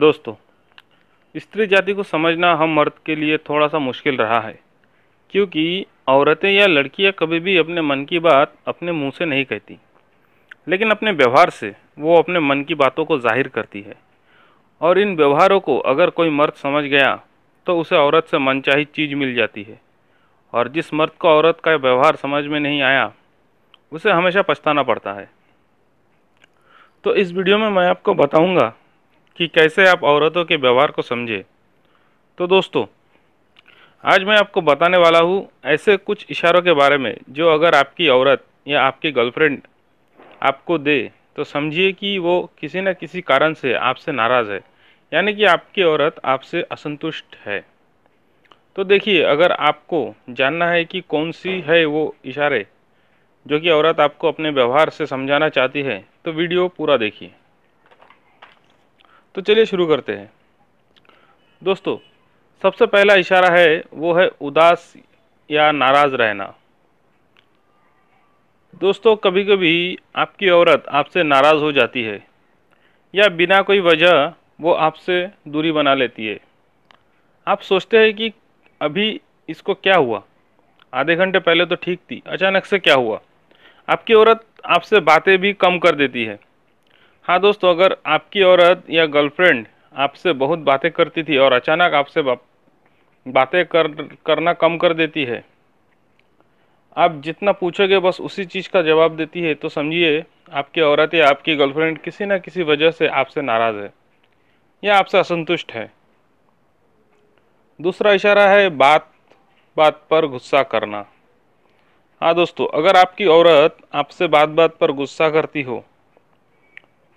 दोस्तों स्त्री जाति को समझना हम मर्द के लिए थोड़ा सा मुश्किल रहा है क्योंकि औरतें या लड़कियां कभी भी अपने मन की बात अपने मुंह से नहीं कहती लेकिन अपने व्यवहार से वो अपने मन की बातों को जाहिर करती है और इन व्यवहारों को अगर कोई मर्द समझ गया तो उसे औरत से मनचाही चीज़ मिल जाती है और जिस मर्द को औरत का व्यवहार समझ में नहीं आया उसे हमेशा पछताना पड़ता है तो इस वीडियो में मैं आपको बताऊँगा कि कैसे आप औरतों के व्यवहार को समझें तो दोस्तों आज मैं आपको बताने वाला हूँ ऐसे कुछ इशारों के बारे में जो अगर आपकी औरत या आपकी गर्लफ्रेंड आपको दे तो समझिए कि वो किसी न किसी कारण से आपसे नाराज़ है यानी कि आपकी औरत आपसे असंतुष्ट है तो देखिए अगर आपको जानना है कि कौन सी है वो इशारे जो कि औरत आपको अपने व्यवहार से समझाना चाहती है तो वीडियो पूरा देखिए तो चलिए शुरू करते हैं दोस्तों सबसे पहला इशारा है वो है उदास या नाराज़ रहना दोस्तों कभी कभी आपकी औरत आपसे नाराज़ हो जाती है या बिना कोई वजह वो आपसे दूरी बना लेती है आप सोचते हैं कि अभी इसको क्या हुआ आधे घंटे पहले तो ठीक थी अचानक से क्या हुआ आपकी औरत आपसे बातें भी कम कर देती है हाँ दोस्तों अगर आपकी औरत या गर्लफ्रेंड आपसे बहुत बातें करती थी और अचानक आपसे बातें कर करना कम कर देती है आप जितना पूछोगे बस उसी चीज़ का जवाब देती है तो समझिए आपकी औरत या आपकी गर्लफ्रेंड किसी न किसी वजह से आपसे नाराज़ है या आपसे असंतुष्ट है दूसरा इशारा है बात बात पर गुस्सा करना हाँ दोस्तों अगर आपकी औरत आपसे बात बात पर गुस्सा करती हो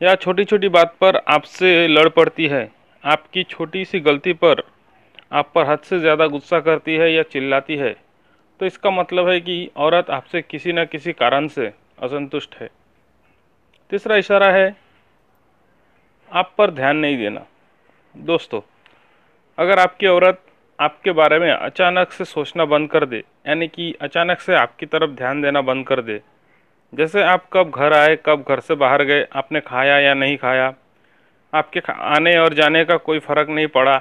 या छोटी छोटी बात पर आपसे लड़ पड़ती है आपकी छोटी सी गलती पर आप पर हद से ज़्यादा गुस्सा करती है या चिल्लाती है तो इसका मतलब है कि औरत आपसे किसी न किसी कारण से असंतुष्ट है तीसरा इशारा है आप पर ध्यान नहीं देना दोस्तों अगर आपकी औरत आपके बारे में अचानक से सोचना बंद कर दे यानी कि अचानक से आपकी तरफ ध्यान देना बंद कर दे जैसे आप कब घर आए कब घर से बाहर गए आपने खाया या नहीं खाया आपके आने और जाने का कोई फ़र्क नहीं पड़ा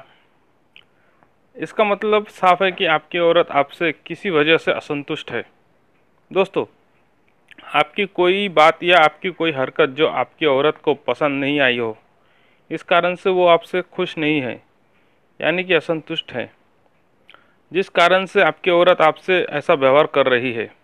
इसका मतलब साफ है कि आपकी औरत आपसे किसी वजह से असंतुष्ट है दोस्तों आपकी कोई बात या आपकी कोई हरकत जो आपकी औरत को पसंद नहीं आई हो इस कारण से वो आपसे खुश नहीं है यानी कि असंतुष्ट है जिस कारण से आपकी औरत आपसे ऐसा व्यवहार कर रही है